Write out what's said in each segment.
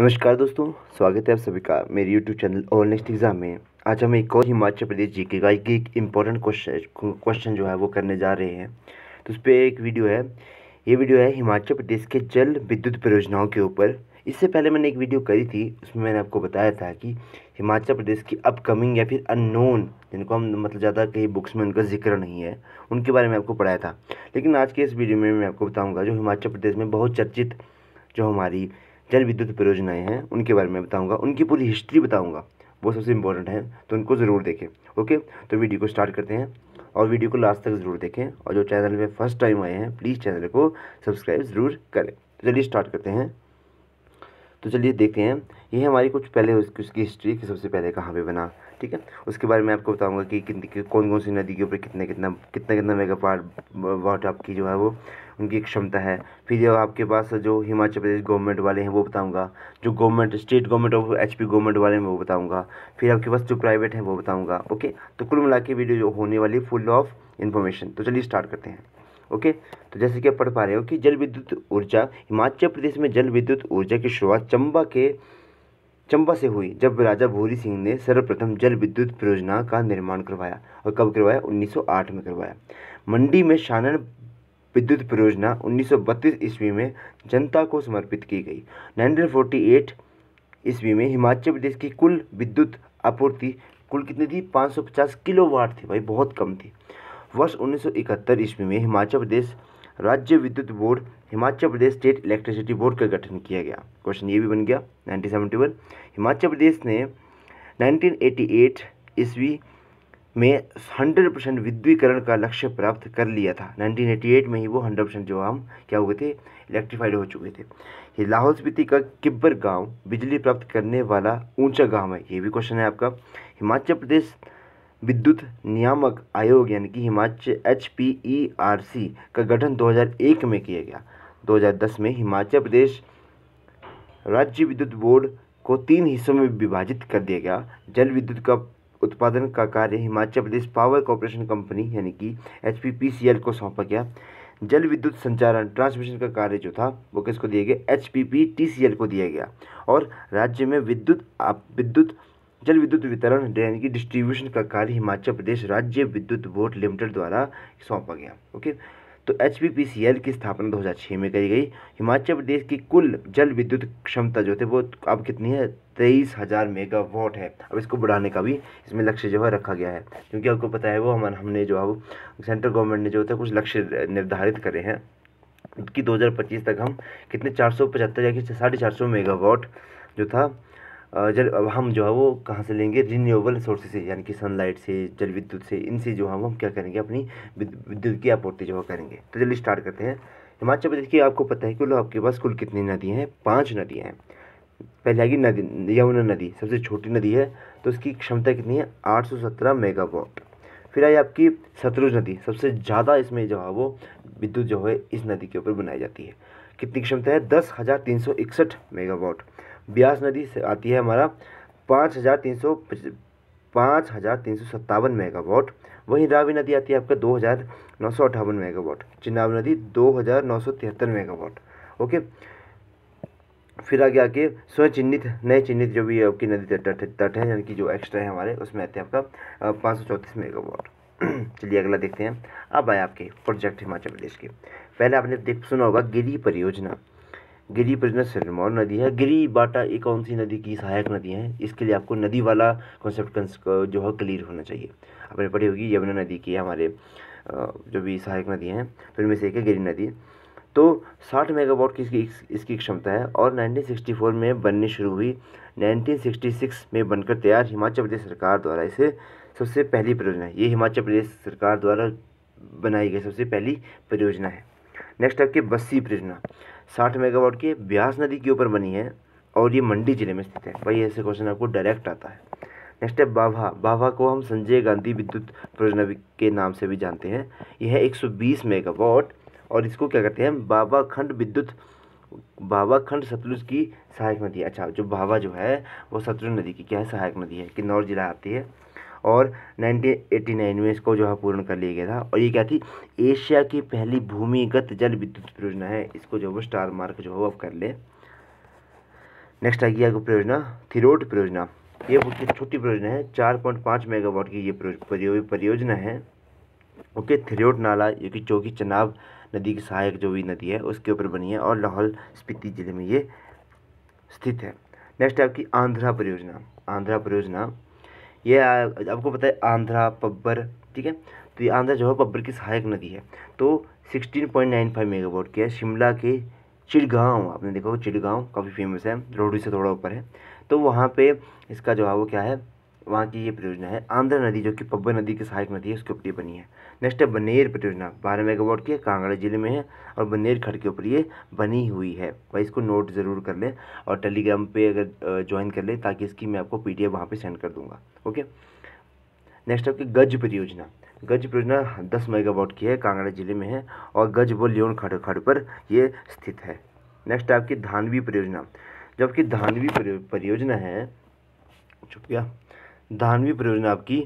नमस्कार दोस्तों स्वागत है आप सभी का मेरे यूट्यूब चैनल और नेक्स्ट एग्ज़ाम में आज हम एक और हिमाचल प्रदेश जी के का एक इम्पोर्टेंट क्वेश्चन क्वेश्चन जो है वो करने जा रहे हैं तो उस पर एक वीडियो है ये वीडियो है हिमाचल प्रदेश के जल विद्युत परियोजनाओं के ऊपर इससे पहले मैंने एक वीडियो करी थी उसमें मैंने आपको बताया था कि हिमाचल प्रदेश की अपकमिंग या फिर अननोन जिनको हम मतलब ज़्यादा कहीं बुक्स में उनका जिक्र नहीं है उनके बारे में आपको पढ़ाया था लेकिन आज के इस वीडियो में मैं आपको बताऊँगा जो हिमाचल प्रदेश में बहुत चर्चित जो हमारी जल विद्युत परियोजनाएँ हैं उनके बारे में बताऊँगा उनकी पूरी हिस्ट्री बताऊँगा वो सबसे इम्पोर्टेंट है तो उनको ज़रूर देखें ओके तो वीडियो को स्टार्ट करते हैं और वीडियो को लास्ट तक ज़रूर देखें और जो चैनल में फर्स्ट टाइम आए हैं प्लीज़ चैनल को सब्सक्राइब ज़रूर करें तो चलिए स्टार्ट करते हैं तो चलिए देखते हैं ये हमारी कुछ पहले उसकी हिस्ट्री कि सबसे पहले कहाँ पे बना ठीक है उसके बारे में आपको बताऊंगा कि कितनी कौन कौन सी नदी के ऊपर कितने कितना कितना कितना मेगा पार्ट वाट आपकी जो है वो उनकी क्षमता है फिर जब आपके पास जो हिमाचल प्रदेश गवर्नमेंट वाले हैं वो बताऊंगा जो government state government of H P government वाले हैं वो बताऊंगा फिर आपके पास जो प्राइवेट हैं वो बताऊँगा ओके तो कुल मिला के वीडियो जो होने वाली फुल ऑफ इन्फॉर्मेशन तो चलिए स्टार्ट करते हैं ओके तो जैसे कि आप पढ़ पा रहे हो कि जल विद्युत ऊर्जा हिमाचल प्रदेश में जल विद्युत ऊर्जा की शुरुआत चंबा के चंबा से हुई जब राजा भूरी सिंह ने सर्वप्रथम जल विद्युत परियोजना का निर्माण करवाया और कब करवाया 1908 में करवाया मंडी में शानन विद्युत परियोजना 1932 ईस्वी में जनता को समर्पित की गई 1948 ईस्वी में हिमाचल प्रदेश की कुल विद्युत आपूर्ति कुल कितनी थी 550 किलोवाट थी भाई बहुत कम थी वर्ष 1971 ईस्वी में हिमाचल प्रदेश राज्य विद्युत board Himachal Pradesh state electricity board का गठन किया गया क्वेश्चन ये भी बन गया 1971 हिमाचल प्रदेश ने 1988 ईस्वी में 100 परसेंट विद्युतीकरण का लक्ष्य प्राप्त कर लिया था 1988 में ही वो 100 परसेंट जो हम क्या हुए थे इलेक्ट्रीफाइड हो चुके थे लाहौल स्पीति का किब्बर गांव बिजली प्राप्त करने वाला ऊंचा गांव है ये भी क्वेश्चन है आपका हिमाचल प्रदेश विद्युत नियामक आयोग यानी कि Himachal H P E R C का गठन 2001 में किया गया 2010 में हिमाचल प्रदेश राज्य विद्युत बोर्ड को तीन हिस्सों में विभाजित कर दिया गया जल विद्युत का उत्पादन का कार्य Himachal Pradesh power corporation company यानी कि एच को सौंपा गया जल विद्युत संचालन ट्रांसमिशन का कार्य जो था वो किसको दिया गया एच पी को दिया गया और राज्य में विद्युत विद्युत जल विद्युत वितरण डेन की डिस्ट्रीब्यूशन का कार्य हिमाचल प्रदेश राज्य विद्युत बोर्ड लिमिटेड द्वारा सौंपा गया ओके तो एच की स्थापना 2006 में करी गई हिमाचल प्रदेश की कुल जल विद्युत क्षमता जो थे वो अब कितनी है तेईस हज़ार मेगावाट है अब इसको बढ़ाने का भी इसमें लक्ष्य जो है रखा गया है क्योंकि आपको पता है वो हम हमने जो है सेंट्रल गवर्नमेंट ने जो होता है कुछ लक्ष्य निर्धारित करे हैं कि 2025 तक हम कितने चार सौ पचहत्तर या कि साढ़े चार सौ मेगावाट जो था जल अब हम जो है वो कहाँ से लेंगे रिन्यूएबल सोर्सेज से यानी कि सनलाइट से जल विद्युत से इनसे जो है हम क्या करेंगे अपनी विद्युत की आपूर्ति जो है करेंगे तो चलिए स्टार्ट करते हैं हिमाचल प्रदेश की आपको पता है कि मतलब आपके पास कुल कितनी नदियाँ हैं पाँच नदियाँ हैं पहले आएगी नदी यमुना नदी सबसे छोटी नदी है तो उसकी क्षमता कितनी है आठ मेगावाट फिर आई आपकी सतलुज नदी सबसे ज़्यादा इसमें जो है वो विद्युत जो है इस नदी के ऊपर बनाई जाती है कितनी क्षमता है दस हज़ार तीन सौ इकसठ मेगावाट ब्यास नदी से आती है हमारा पाँच हज़ार तीन सौ पाँच हज़ार तीन सौ सत्तावन मेगावाट वहीं रावी नदी आती है आपका दो हज़ार नौ सौ अट्ठावन मेगावाट चिनाब नदी दो हज़ार नौ सौ तिहत्तर मेगावाट ओके फिर आगे आके स्वयं चिन्हित नए चिन्हित जो भी आपकी नदी तट तट है यानी कि जो एक्स्ट्रा है हमारे उसमें आते हैं आपका पाँच सौ चौंतीस मेगावाट चलिए अगला देखते हैं अब आए आपके प्रोजेक्ट हिमाचल प्रदेश के पहले आपने देख सुना होगा गिरी परियोजना गिरी प्रिजनस सिरमौर नदी है गिरी बाटा ये कौन सी नदी की सहायक नदी है इसके लिए आपको नदी वाला कॉन्सेप्ट जो है क्लियर होना चाहिए आपने पढ़ी होगी यमुना नदी की हमारे जो भी सहायक नदी हैं तो इनमें से एक है गिरी नदी तो 60 मेगावाट की इसकी इसकी क्षमता है और 1964 में बननी शुरू हुई 1966 में बनकर तैयार हिमाचल प्रदेश सरकार द्वारा इसे सबसे पहली परियोजना है ये हिमाचल प्रदेश सरकार द्वारा बनाई गई सबसे पहली परियोजना है नेक्स्ट आपकी बस्सी परियोजना साठ मेगावाट की ब्यास नदी के ऊपर बनी है और ये मंडी जिले में स्थित है भाई ऐसे क्वेश्चन आपको डायरेक्ट आता है नेक्स्ट है बाभा बाभा को हम संजय गांधी विद्युत परियोजना के नाम से भी जानते हैं यह है एक मेगावाट और इसको क्या कहते हैं बाबा खंड विद्युत बाबा खंड सतलुज की सहायक नदी अच्छा जो बाबा जो है वो सतलुज नदी की क्या है सहायक नदी है किन्नौर जिला आती है और 1989 में इसको जो है पूर्ण कर लिया गया था और ये क्या थी एशिया की पहली भूमिगत जल विद्युत परियोजना है इसको जो है स्टार मार्क जो है अब कर ले नेक्स्ट आ गया परियोजना थिरोड परियोजना ये छोटी परियोजना है चार पॉइंट पाँच मेगावाट की ये परियोजना है ओके थिरोड नाला जो कि चौकी चनाब नदी की सहायक जो भी नदी है उसके ऊपर बनी है और लाहौल स्पीति जिले में ये स्थित है नेक्स्ट है आपकी आंध्रा परियोजना आंध्रा परियोजना ये आपको पता है आंध्रा पब्बर ठीक है तो ये आंध्रा जो है पब्बर की सहायक नदी है तो 16.95 मेगावाट की है शिमला के चिड़गांव आपने देखा होगा चिड़गांव काफ़ी फेमस है रोडी से थोड़ा ऊपर है तो वहाँ पे इसका जो है वो क्या है वहाँ की ये परियोजना है आंध्र नदी जो कि पब्बे नदी की सहायक नदी है उसके ऊपर ये बनी है नेक्स्ट है बनेर परियोजना बारह मेगावाट की है कांगड़ा जिले में है और बनेर खड़ के ऊपर ये बनी हुई है भाई इसको नोट ज़रूर कर लें और टेलीग्राम पे अगर ज्वाइन कर लें ताकि इसकी मैं आपको पी डी वहाँ पर सेंड कर दूँगा ओके नेक्स्ट आपकी गज परियोजना गज परियोजना दस मेगावाट की है कांगड़ा जिले में है और गज व लियोन खड़ खड़ पर ये स्थित है नेक्स्ट आपकी धानवी परियोजना जबकि धानवी परियोजना है चुप गया धानवी परियोजना आपकी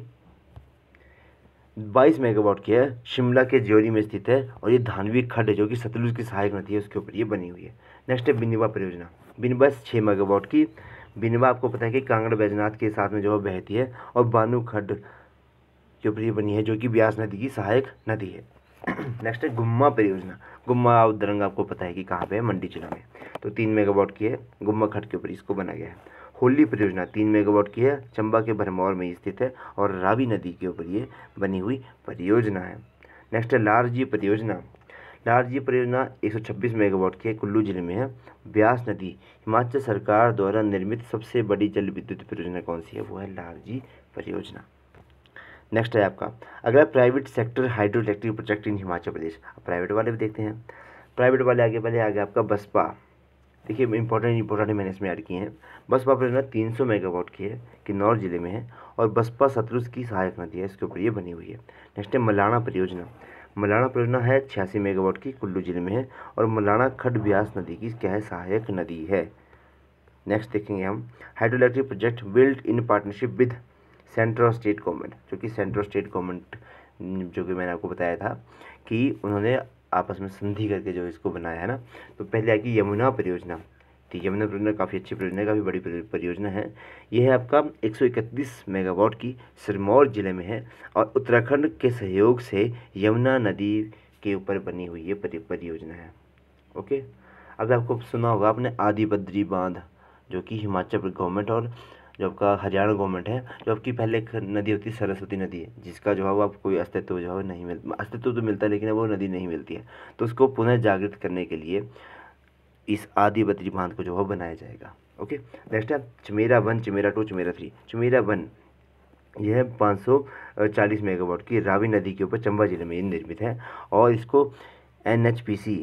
22 मेगावाट की है शिमला के ज्योरी में स्थित है और ये धानवी खड है जो कि सतलुज की सहायक नदी है उसके ऊपर ये बनी हुई है नेक्स्ट है बिनवा परियोजना बिनवा छः मेगावाट की बिनवा आपको पता है कि कांगड़ बैजनाथ के साथ में जो है बहती है और बानू खड के ऊपर ये बनी है जो कि ब्यास नदी की सहायक नदी है नेक्स्ट है गुम्मा परियोजना गुम्मा दरंग आपको पता है कि कहाँ पर है मंडी जिला में तो तीन मेगावाट की है गुम्मा खड्ड के ऊपर इसको बना गया है होली परियोजना तीन मेगावाट की है चंबा के भरमौर में स्थित है और रावी नदी के ऊपर ये बनी हुई परियोजना है नेक्स्ट है लारजी परियोजना लारजी परियोजना 126 मेगावाट की है कुल्लू जिले में है ब्यास नदी हिमाचल सरकार द्वारा निर्मित सबसे बड़ी जल विद्युत परियोजना कौन सी है वो है लारजी परियोजना नेक्स्ट है आपका अगला private sector hydro electric project in Himachal Pradesh private वाले भी देखते हैं प्राइवेट वाले आगे पहले आगे आपका बसपा देखिए इम्पोर्टेंट इम्पोर्टेंट मैंने इसमें ऐड किए हैं बसपा परियोजना तीन सौ मेगावाट की है किन्नौर जिले में है और बसपा सतलुज की सहायक नदी है इसके ऊपर ये बनी हुई है नेक्स्ट है मलाना परियोजना मलाना परियोजना है छियासी मेगावाट की कुल्लू जिले में है और मलाना खड ब्यास नदी की क्या है सहायक नदी है नेक्स्ट देखेंगे हम hydro electric project built in partnership with central state government जो कि सेंट्रल स्टेट गवर्नमेंट जो कि मैंने आपको बताया था कि उन्होंने आपस में संधि करके जो इसको बनाया है ना तो पहले आएगी यमुना परियोजना तो यमुना परियोजना काफ़ी अच्छी परियोजना काफ़ी बड़ी परियोजना है यह है आपका 131 मेगावाट की सिरमौर जिले में है और उत्तराखंड के सहयोग से यमुना नदी के ऊपर बनी हुई ये परियोजना है ओके अब आपको सुना होगा आपने आदि बद्री बांध जो कि हिमाचल गवर्नमेंट और जो आपका हरियाणा गवर्नमेंट है जो आपकी पहले एक नदी होती है सरस्वती नदी है जिसका जो है वो आप कोई अस्तित्व जो है नहीं मिलता अस्तित्व तो मिलता है लेकिन वो नदी नहीं मिलती है तो उसको पुनः जागृत करने के लिए इस आदि बद्री बांध को जो है बनाया जाएगा ओके नेक्स्ट है Chamera one Chamera two Chamera three Chamera one यह 540 मेगावाट की रावी नदी के ऊपर चंबा जिले में निर्मित है और इसको एन एच पी सी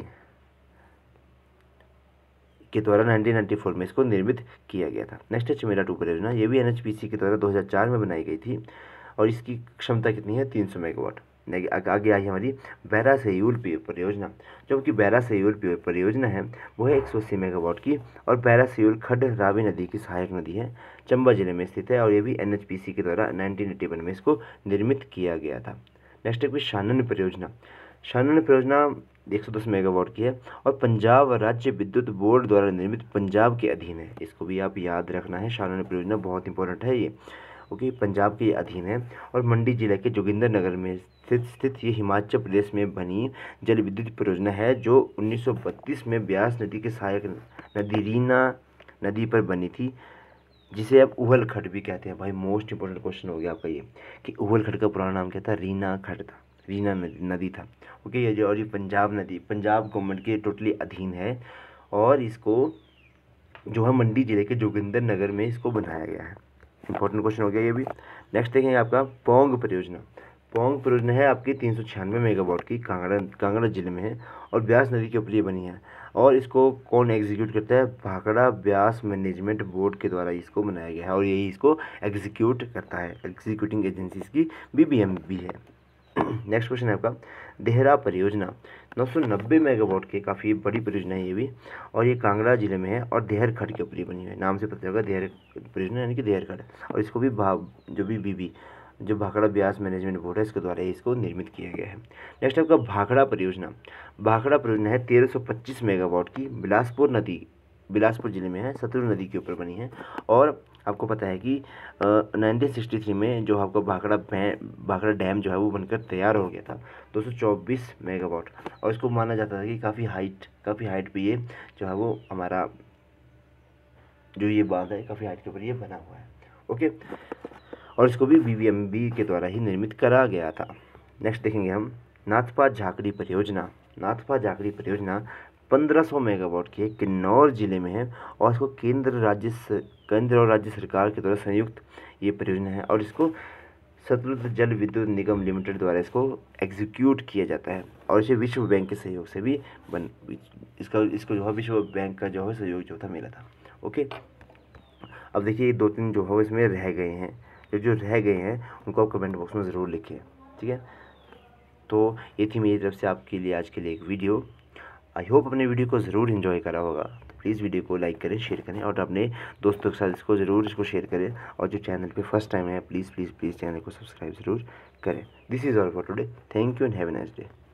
के द्वारा 1994 में इसको निर्मित किया गया था नेक्स्ट है चमेरा टू परियोजना ये भी एन के द्वारा 2004 में बनाई गई थी और इसकी क्षमता कितनी है 300 मेगावाट आगे आई हमारी बैरा सयूल परियोजना जबकि बैरा सयूल परियोजना है वो है अस्सी मेगावाट की और बैरा सयूल खड रावी नदी की सहायक नदी है चंबा जिले में स्थित है और ये भी एन के द्वारा नाइनटीन में इसको निर्मित किया गया था नेक्स्ट है कोई शानन परियोजना शानन परियोजना एक सौ दस मेगावाट की है और पंजाब राज्य विद्युत बोर्ड द्वारा निर्मित पंजाब के अधीन है इसको भी आप याद रखना है शालान परियोजना बहुत इंपॉर्टेंट है ये ओके पंजाब के अधीन है और मंडी जिले के जोगिंदर नगर में स्थित स्थित ये हिमाचल प्रदेश में बनी जल विद्युत परियोजना है जो उन्नीस में ब्यास नदी के सहायक नदी रीना नदी पर बनी थी जिसे आप उहल खट भी कहते हैं भाई मोस्ट इंपॉर्टेंट क्वेश्चन हो गया आपका ये कि उहल खट का पुराना नाम क्या था रीना खट था रीना नदी था ओके ये जो और ये पंजाब नदी पंजाब गवर्नमेंट के टोटली अधीन है और इसको जो है मंडी ज़िले के जोगिंदर नगर में इसको बनाया गया है इंपॉर्टेंट क्वेश्चन हो गया ये भी नेक्स्ट देखेंगे आपका पोंग परियोजना पोंग परियोजना है आपकी तीन सौ छियानवे मेगावाट की कांगड़ा कांगड़ा जिले में है और ब्यास नदी के ऊपर ये बनी है और इसको कौन एग्जीक्यूट करता है भाखड़ा ब्यास मैनेजमेंट बोर्ड के द्वारा इसको बनाया गया है और यही इसको एग्जीक्यूट करता है एग्जीक्यूटिंग एजेंसीज की बी है नेक्स्ट क्वेश्चन है आपका देहरा परियोजना 990 मेगावाट की काफ़ी बड़ी परियोजना है ये भी और ये कांगड़ा जिले में है और देहरखड के ऊपर ही बनी हुई है नाम से पता चलेगा देहर परियोजना यानी कि देहरखड और इसको भी भाव जो भी बीबी जो भाखड़ा ब्यास मैनेजमेंट बोर्ड है इसके द्वारा इसको निर्मित किया गया है नेक्स्ट आपका भाखड़ा परियोजना भाखड़ा परियोजना है तेरह मेगावाट की बिलासपुर नदी बिलासपुर जिले में है सतलुज नदी के ऊपर बनी है और आपको पता है कि नाइनटीन सिक्सटी थ्री में जो आपका भाखड़ा भाखड़ा डैम जो है वो बनकर तैयार हो गया था दो सौ चौबीस मेगावाट और इसको माना जाता था कि काफ़ी हाइट काफ़ी हाइट पर ये जो है वो हमारा जो ये बांध है काफ़ी हाइट के ऊपर ये बना हुआ है ओके और इसको भी बी के द्वारा ही निर्मित करा गया था नेक्स्ट देखेंगे हम नाथपा झाकड़ी परियोजना नाथपा झाकड़ी परियोजना 1500 मेगावाट की है किन्नौर ज़िले में है और इसको केंद्र राज्य केंद्र और राज्य सरकार के द्वारा संयुक्त ये परियोजना है और इसको सतलुज जल विद्युत निगम लिमिटेड द्वारा इसको एग्जीक्यूट किया जाता है और इसे विश्व बैंक के सहयोग से भी बन इसका इसको जो है विश्व बैंक का जो है सहयोग जो था मिला था ओके अब देखिए दो तीन जो है इसमें रह गए हैं जो जो रह गए हैं उनको आप कमेंट बॉक्स में ज़रूर लिखिए ठीक है तो ये थी मेरी तरफ से आपके लिए आज के लिए एक वीडियो आई होप अपने वीडियो को ज़रूर इन्जॉय करा होगा तो प्लीज़ वीडियो को लाइक करें शेयर करें और अपने दोस्तों के साथ इसको ज़रूर इसको शेयर करें और जो चैनल पे फर्स्ट टाइम है प्लीज़ प्लीज़ प्लीज़ चैनल को सब्सक्राइब ज़रूर करें this is all for today thank you and have nice day